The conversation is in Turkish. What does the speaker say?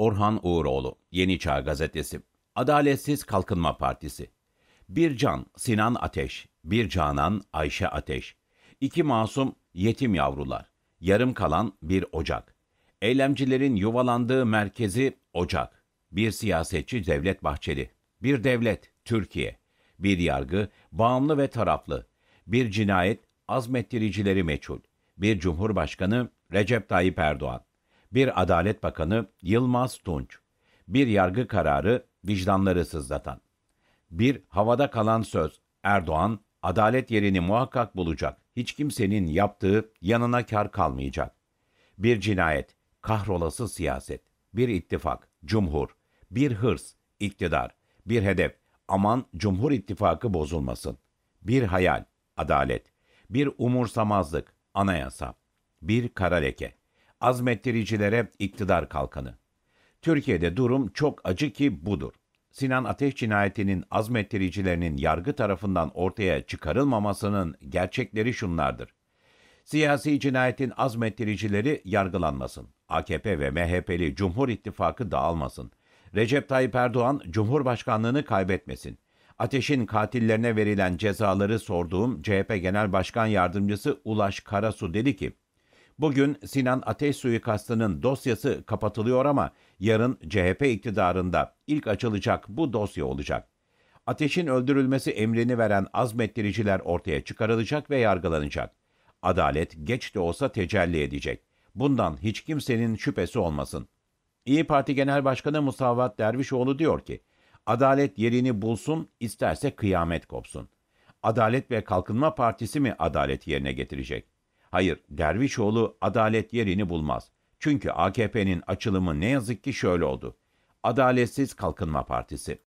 Orhan Uğuroğlu, Yeni Çağ Gazetesi, Adaletsiz Kalkınma Partisi, Bir Can, Sinan Ateş, Bir Canan, Ayşe Ateş, İki Masum, Yetim Yavrular, Yarım Kalan Bir Ocak, Eylemcilerin yuvalandığı merkezi Ocak, Bir Siyasetçi Devlet Bahçeli, Bir Devlet, Türkiye, Bir Yargı, Bağımlı ve Taraflı, Bir Cinayet, Azmettiricileri Meçhul, Bir Cumhurbaşkanı, Recep Tayyip Erdoğan, bir Adalet Bakanı Yılmaz Tunç, bir yargı kararı vicdanları sızlatan, bir havada kalan söz Erdoğan, adalet yerini muhakkak bulacak, hiç kimsenin yaptığı yanına kar kalmayacak, bir cinayet, kahrolası siyaset, bir ittifak, cumhur, bir hırs, iktidar, bir hedef, aman Cumhur İttifakı bozulmasın, bir hayal, adalet, bir umursamazlık, anayasa, bir kara leke azmettiricilere iktidar kalkanı. Türkiye'de durum çok acı ki budur. Sinan Ateş cinayetinin azmettiricilerinin yargı tarafından ortaya çıkarılmamasının gerçekleri şunlardır. Siyasi cinayetin azmettiricileri yargılanmasın. AKP ve MHP'li Cumhur İttifakı dağılmasın. Recep Tayyip Erdoğan Cumhurbaşkanlığını kaybetmesin. Ateş'in katillerine verilen cezaları sorduğum CHP Genel Başkan Yardımcısı Ulaş Karasu dedi ki, Bugün Sinan Ateş suikastının dosyası kapatılıyor ama yarın CHP iktidarında ilk açılacak bu dosya olacak. Ateş'in öldürülmesi emrini veren azmettiriciler ortaya çıkarılacak ve yargılanacak. Adalet geç de olsa tecelli edecek. Bundan hiç kimsenin şüphesi olmasın. İyi Parti Genel Başkanı Musavat Dervişoğlu diyor ki, Adalet yerini bulsun, isterse kıyamet kopsun. Adalet ve Kalkınma Partisi mi adaleti yerine getirecek? Hayır, Dervişoğlu adalet yerini bulmaz. Çünkü AKP'nin açılımı ne yazık ki şöyle oldu. Adaletsiz Kalkınma Partisi.